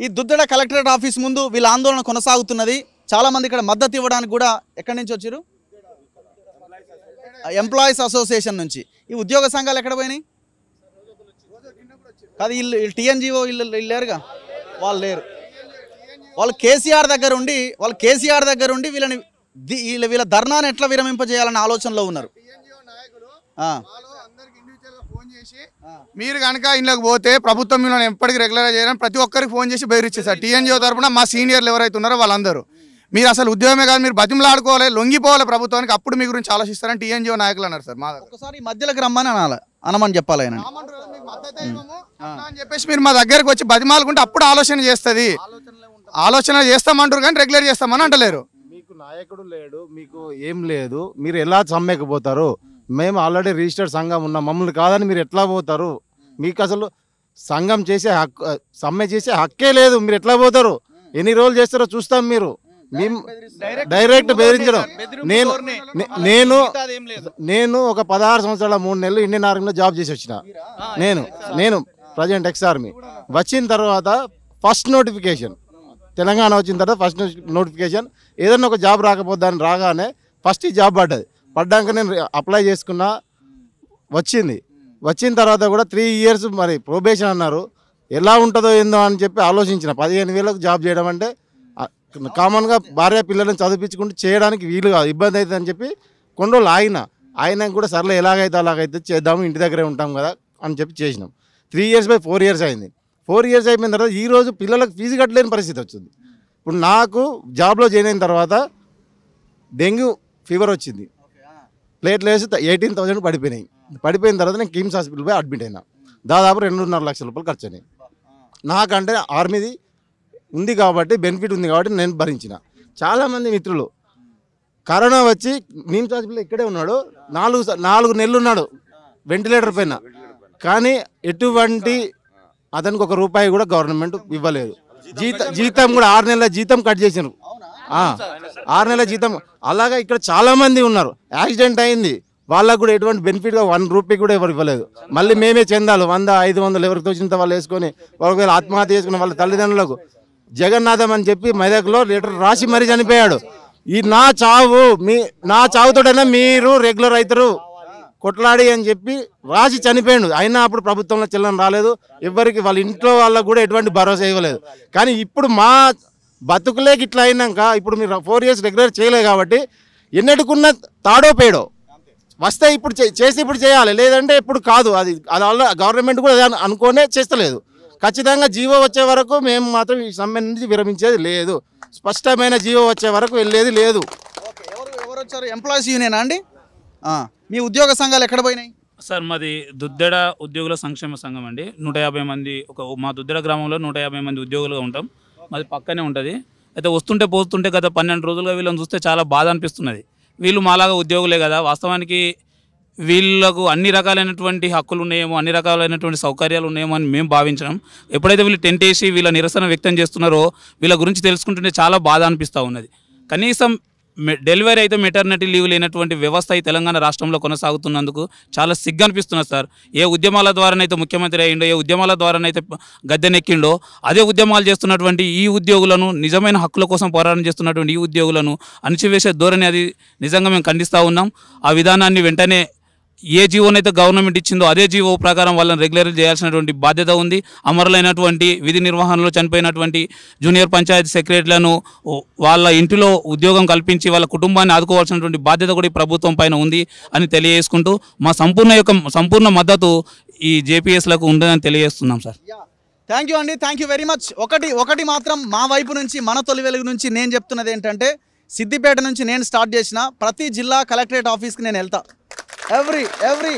ఈ దుద్దడ collectorate office ముందు వీళ్ళ ఆందోళన కొనసాగుతున్నది చాలామంది ఇక్కడ మద్దతు ఇవ్వడానికి కూడా ఎక్కడి నుంచి వచ్చారు ఎంప్లాయీస్ అసోసియేషన్ నుంచి ఈ ఉద్యోగ సంఘాలు ఎక్కడ పోయినాయి కాదు వీళ్ళు టీఎన్జిఓ వీళ్ళు లేరుగా వాళ్ళు లేరు వాళ్ళు కేసీఆర్ దగ్గర ఉండి వాళ్ళు కేసీఆర్ దగ్గర ఉండి వీళ్ళని వీళ్ళ వీళ్ళ ధర్నాన్ని ఎట్లా విరమింపజేయాలనే ఆలోచనలో ఉన్నారు చేసి మీరు కనుక ఇంట్లోకి పోతే ప్రభుత్వం మిమ్మల్ని ఎప్పటికీ రెగ్యులర్ చేయాలని ప్రతి ఒక్కరికి ఫోన్ చేసి బెదిరిచ్చేసారు టీఎన్జిఓ తరఫున మా సీనియర్లు ఎవరైతే ఉన్నారో వాళ్ళందరూ మీరు అసలు ఉద్యోగమే కాదు మీరు బతిమలాడుకోవాలి లొంగిపోవాలి ప్రభుత్వానికి అప్పుడు మీ గురించి ఆలోచిస్తారని టీఎన్జిఓ నాయకులు అన్నారు సార్ మా ఒకసారి మధ్యలోకి రమ్మని అనాలి అనమని చెప్పాలి ఆయన అని చెప్పేసి మీరు మా దగ్గరకు వచ్చి బతిమాలకుంటే అప్పుడు ఆలోచన చేస్తుంది ఆలోచన చేస్తామంటారు కానీ రెగ్యులర్ చేస్తామని అంటలేరు మీకు నాయకుడు లేడు మీకు ఏం లేదు మీరు ఎలా సమ్మెకపోతారు మేము ఆల్రెడీ రిజిస్టర్డ్ సంఘం ఉన్నాం మమ్మల్ని కాదని మీరు ఎట్లా పోతారు మీకు అసలు సంఘం చేసే హక్కు సమ్మె చేసే హక్కే లేదు మీరు ఎట్లా పోతారు ఎన్ని రోజులు చేస్తారో చూస్తాం మీరు మేము డైరెక్ట్ బెదిరించడం నేను నేను నేను ఒక పదహారు సంవత్సరాల మూడు నెలలు ఇండియన్ ఆర్మీలో జాబ్ చేసి వచ్చిన నేను నేను ప్రజెంట్ ఎక్స్ ఆర్మీ వచ్చిన తర్వాత ఫస్ట్ నోటిఫికేషన్ తెలంగాణ వచ్చిన తర్వాత ఫస్ట్ నోటిఫికేషన్ ఏదన్నా ఒక జాబ్ రాకపోద్దని రాగానే ఫస్ట్ జాబ్ పడ్డది పడ్డాక నేను అప్లై చేసుకున్నా వచ్చింది వచ్చిన తర్వాత కూడా త్రీ ఇయర్స్ మరి ప్రొబేషన్ అన్నారు ఎలా ఉంటుందో ఏందో అని చెప్పి ఆలోచించిన పదిహేను వేలకు జాబ్ చేయడం అంటే కామన్గా భార్య పిల్లలను చదివించుకుంటూ చేయడానికి వీలు కాదు ఇబ్బంది అవుతుంది అని చెప్పి కొన్ని రోజులు ఆయన ఆయన కూడా సర్లే ఎలాగైతే అలాగైతే చేద్దాము ఇంటి దగ్గరే ఉంటాం కదా అని చెప్పి చేసినాం three years by four years అయింది ఫోర్ ఇయర్స్ అయిపోయిన తర్వాత ఈరోజు పిల్లలకు ఫీజు కట్టలేని పరిస్థితి వచ్చింది ఇప్పుడు నాకు జాబ్లో జాయిన్ అయిన తర్వాత డెంగ్యూ ఫీవర్ వచ్చింది ప్లేట్లు వేసి ఎయిటీన్ థౌసండ్ పడిపోయినాయి పడిపోయిన తర్వాత నేను కిమ్స్ హాస్పిటల్ పోయి అడ్మిట్ అయినా దాదాపు రెండున్నర లక్షల రూపాయలు ఖర్చు అయినాయి నాకంటే ఆర్మీది ఉంది కాబట్టి బెనిఫిట్ ఉంది కాబట్టి నేను భరించిన చాలామంది మిత్రులు కరోనా వచ్చి నీమ్స్ హాస్పిటల్ ఇక్కడే ఉన్నాడు నాలుగు నాలుగు నెలలు ఉన్నాడు వెంటిలేటర్ పైన కానీ ఎటువంటి అతనికి ఒక రూపాయి కూడా గవర్నమెంట్ ఇవ్వలేదు జీత జీతం కూడా ఆరు నెలల జీతం కట్ చేసినారు ఆరు నెలల జీతం అలాగా ఇక్కడ చాలామంది ఉన్నారు యాక్సిడెంట్ అయింది వాళ్ళకు కూడా ఎటువంటి బెనిఫిట్గా వన్ రూపీ కూడా ఎవరు ఇవ్వలేదు మళ్ళీ మేమే చెందాలి వంద ఐదు వందలు ఎవరికి తోచినంత వాళ్ళు వేసుకొని ఒకవేళ ఆత్మహత్య చేసుకుని వాళ్ళ తల్లిదండ్రులకు జగన్నాథం అని చెప్పి మెదక్లో లెటర్ రాసి మరీ చనిపోయాడు ఈ నా చావు మీ నా చావుతోటైనా మీరు రెగ్యులర్ అవుతారు కొట్లాడి అని చెప్పి రాసి చనిపోయాడు అయినా అప్పుడు ప్రభుత్వంలో చెల్లని రాలేదు ఎవరికి వాళ్ళ ఇంట్లో వాళ్ళకు కూడా ఎటువంటి భరోసా ఇవ్వలేదు కానీ ఇప్పుడు మా బతుకులేకి ఇట్లా అయినాక ఇప్పుడు మీరు ఫోర్ ఇయర్స్ రెగ్యులర్ చేయలేదు కాబట్టి ఎన్నటికున్న తాడో పేడో వస్తే ఇప్పుడు చేసి ఇప్పుడు చేయాలి లేదంటే ఇప్పుడు కాదు అది అది గవర్నమెంట్ కూడా అనుకోనే చేస్తలేదు ఖచ్చితంగా జీవో వచ్చే వరకు మేము మాత్రం ఈ సమ్మె నుంచి విరమించేది లేదు స్పష్టమైన జీవో వచ్చే వరకు వెళ్ళేది లేదు ఎవరు వచ్చారు ఎంప్లాయీస్ యూనియన్ అండి మీ ఉద్యోగ సంఘాలు ఎక్కడ పోయినాయి సార్ మాది దుద్దెడ ఉద్యోగుల సంక్షేమ సంఘం అండి నూట మంది ఒక మా దుద్దెడ గ్రామంలో నూట మంది ఉద్యోగులుగా ఉంటాం మాది పక్కనే ఉంటుంది అయితే వస్తుంటే పోతుంటే గత పన్నెండు రోజులుగా వీళ్ళని చూస్తే చాలా బాధ అనిపిస్తున్నది వీళ్ళు మాలాగా ఉద్యోగులే కదా వాస్తవానికి వీళ్ళకు అన్ని రకాలైనటువంటి హక్కులు ఉన్నాయేమో అన్ని రకాలైనటువంటి సౌకర్యాలు ఉన్నాయేమో అని మేము భావించడం ఎప్పుడైతే వీళ్ళు టెంట్ వేసి వీళ్ళ నిరసన వ్యక్తం చేస్తున్నారో వీళ్ళ గురించి తెలుసుకుంటుంటే చాలా బాధ అనిపిస్తూ ఉన్నది కనీసం డెలివరీ అయితే మెటర్నిటీ లీవ్ లేనటువంటి వ్యవస్థ ఈ తెలంగాణ రాష్ట్రంలో కొనసాగుతున్నందుకు చాలా అనిపిస్తున్నది సార్ ఏ ఉద్యమాల ద్వారానైతే ముఖ్యమంత్రి అయ్యిండో ఏ ఉద్యమాల ద్వారానైతే గద్దెనెక్కిండో అదే ఉద్యమాలు చేస్తున్నటువంటి ఈ ఉద్యోగులను నిజమైన హక్కుల కోసం పోరాటం చేస్తున్నటువంటి ఈ ఉద్యోగులను అణిచివేసే ధోరణి అది నిజంగా మేము ఖండిస్తూ ఉన్నాం ఆ విధానాన్ని వెంటనే ఏ జీవోనైతే గవర్నమెంట్ ఇచ్చిందో అదే జీవో ప్రకారం వాళ్ళని రెగ్యులర్ చేయాల్సినటువంటి బాధ్యత ఉంది అమరులైనటువంటి విధి నిర్వహణలో చనిపోయినటువంటి జూనియర్ పంచాయతీ సెక్రటరీలను వాళ్ళ ఇంటిలో ఉద్యోగం కల్పించి వాళ్ళ కుటుంబాన్ని ఆదుకోవాల్సినటువంటి బాధ్యత కూడా ఈ ప్రభుత్వం పైన ఉంది అని తెలియజేసుకుంటూ మా సంపూర్ణ యొక్క సంపూర్ణ మద్దతు ఈ జేపీఎస్లకు ఉందని తెలియజేస్తున్నాం సార్ థ్యాంక్ యూ అండి థ్యాంక్ యూ వెరీ మచ్ ఒకటి ఒకటి మాత్రం మా వైపు నుంచి మన తొలి వెలుగు నుంచి నేను చెప్తున్నది ఏంటంటే సిద్దిపేట నుంచి నేను స్టార్ట్ చేసిన ప్రతి జిల్లా కలెక్టరేట్ ఆఫీస్కి నేను వెళ్తాను ఎవ్రీ ఎవ్రీ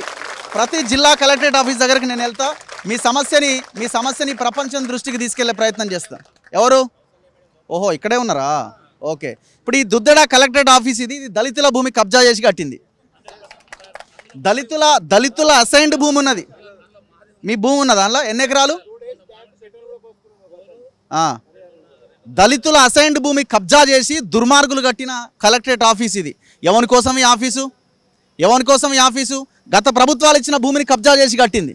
ప్రతి జిల్లా కలెక్టరేట్ ఆఫీస్ దగ్గరికి నేను వెళ్తా మీ సమస్యని మీ సమస్యని ప్రపంచం దృష్టికి తీసుకెళ్లే ప్రయత్నం చేస్తాను ఎవరు ఓహో ఇక్కడే ఉన్నారా ఓకే ఇప్పుడు ఈ దుద్దడ కలెక్టరేట్ ఆఫీస్ ఇది ఇది దళితుల భూమి కబ్జా చేసి కట్టింది దళితుల దళితుల అసైన్డ్ భూమి ఉన్నది మీ భూమి ఉన్న దానిలో ఎన్ని ఎకరాలు దళితుల అసైన్డ్ భూమి కబ్జా చేసి దుర్మార్గులు కట్టిన కలెక్టరేట్ ఆఫీస్ ఇది ఎవరి కోసం ఈ ఆఫీసు ఎవరి కోసం ఈ ఆఫీసు గత ప్రభుత్వాలు ఇచ్చిన భూమిని కబ్జా చేసి కట్టింది